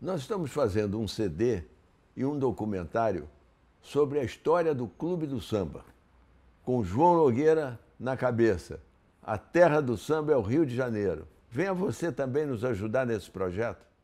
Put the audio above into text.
Nós estamos fazendo um CD e um documentário sobre a história do Clube do Samba, com João Nogueira na cabeça. A terra do samba é o Rio de Janeiro. Venha você também nos ajudar nesse projeto.